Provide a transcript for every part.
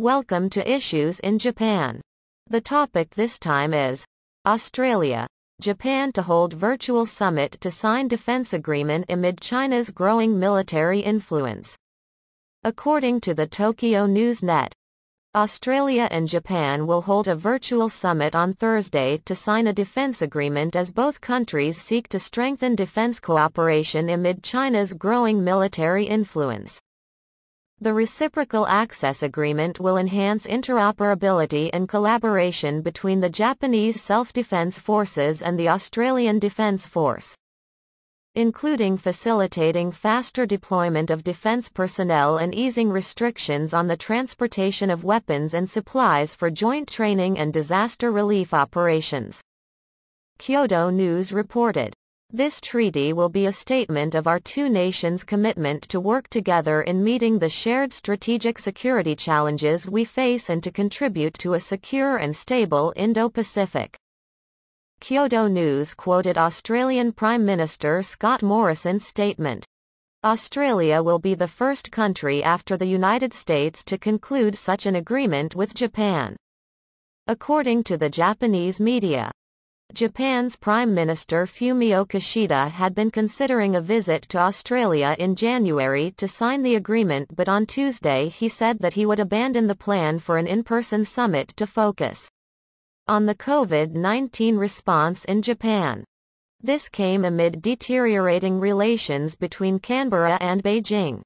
Welcome to Issues in Japan. The topic this time is Australia, Japan to hold virtual summit to sign defense agreement amid China's growing military influence. According to the Tokyo News Net, Australia and Japan will hold a virtual summit on Thursday to sign a defense agreement as both countries seek to strengthen defense cooperation amid China's growing military influence. The reciprocal access agreement will enhance interoperability and collaboration between the Japanese Self-Defense Forces and the Australian Defence Force, including facilitating faster deployment of defence personnel and easing restrictions on the transportation of weapons and supplies for joint training and disaster relief operations. Kyoto News reported. This treaty will be a statement of our two nations' commitment to work together in meeting the shared strategic security challenges we face and to contribute to a secure and stable Indo-Pacific. Kyoto News quoted Australian Prime Minister Scott Morrison's statement. Australia will be the first country after the United States to conclude such an agreement with Japan. According to the Japanese media, Japan's Prime Minister Fumio Kishida had been considering a visit to Australia in January to sign the agreement but on Tuesday he said that he would abandon the plan for an in-person summit to focus on the COVID-19 response in Japan. This came amid deteriorating relations between Canberra and Beijing.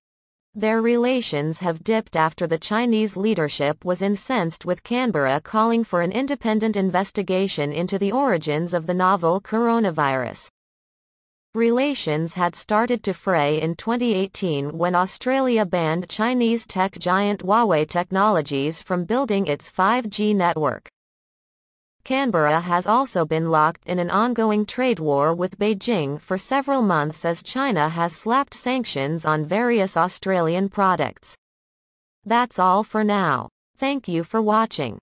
Their relations have dipped after the Chinese leadership was incensed with Canberra calling for an independent investigation into the origins of the novel coronavirus. Relations had started to fray in 2018 when Australia banned Chinese tech giant Huawei Technologies from building its 5G network. Canberra has also been locked in an ongoing trade war with Beijing for several months as China has slapped sanctions on various Australian products. That's all for now. Thank you for watching.